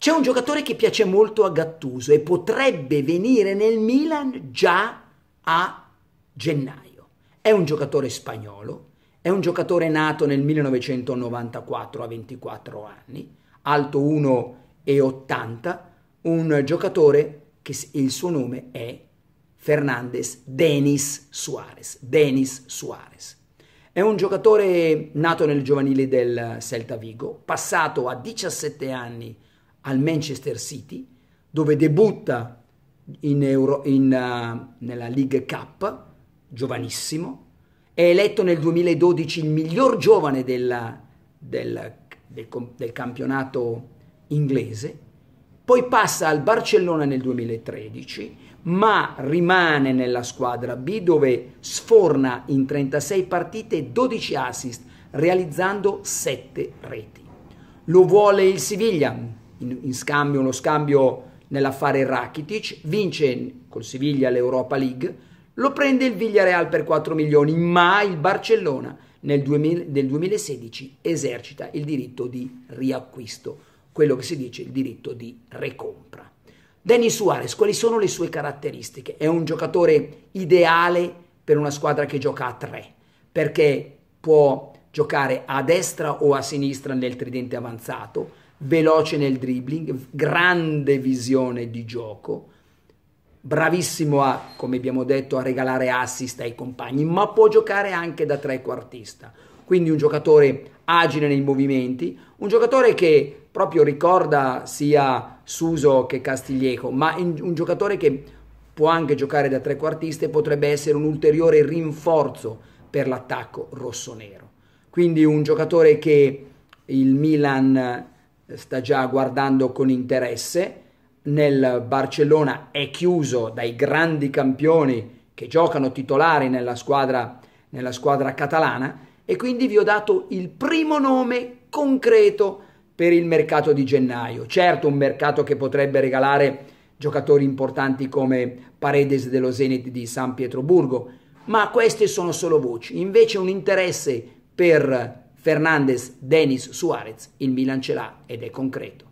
C'è un giocatore che piace molto a Gattuso e potrebbe venire nel Milan già a gennaio. È un giocatore spagnolo, è un giocatore nato nel 1994 a 24 anni, alto 1,80, un giocatore che il suo nome è Fernandez Denis Suarez. Denis Suarez. È un giocatore nato nel giovanile del Celta Vigo, passato a 17 anni al Manchester City, dove debutta in Euro, in, uh, nella League Cup, giovanissimo, è eletto nel 2012 il miglior giovane della, del, del, del campionato inglese, poi passa al Barcellona nel 2013, ma rimane nella squadra B dove sforna in 36 partite 12 assist, realizzando 7 reti. Lo vuole il Siviglia, in, in scambio, uno scambio nell'affare Rakitic, vince col Siviglia l'Europa League, lo prende il Villareal per 4 milioni, ma il Barcellona nel, 2000, nel 2016 esercita il diritto di riacquisto, quello che si dice il diritto di recompra. Denis Suarez, quali sono le sue caratteristiche? È un giocatore ideale per una squadra che gioca a tre, perché può giocare a destra o a sinistra nel tridente avanzato, veloce nel dribbling, grande visione di gioco, bravissimo a, come abbiamo detto, a regalare assist ai compagni, ma può giocare anche da trequartista. Quindi un giocatore agile nei movimenti, un giocatore che proprio ricorda sia Suso che Castiglieco, ma un giocatore che può anche giocare da trequartista e potrebbe essere un ulteriore rinforzo per l'attacco rosso-nero. Quindi un giocatore che il Milan sta già guardando con interesse. Nel Barcellona è chiuso dai grandi campioni che giocano titolari nella squadra, nella squadra catalana e quindi vi ho dato il primo nome concreto per il mercato di gennaio. Certo un mercato che potrebbe regalare giocatori importanti come Paredes dello Zenit di San Pietroburgo, ma queste sono solo voci. Invece un interesse per Fernandez, Denis, Suarez, il Milan ce l'ha ed è concreto.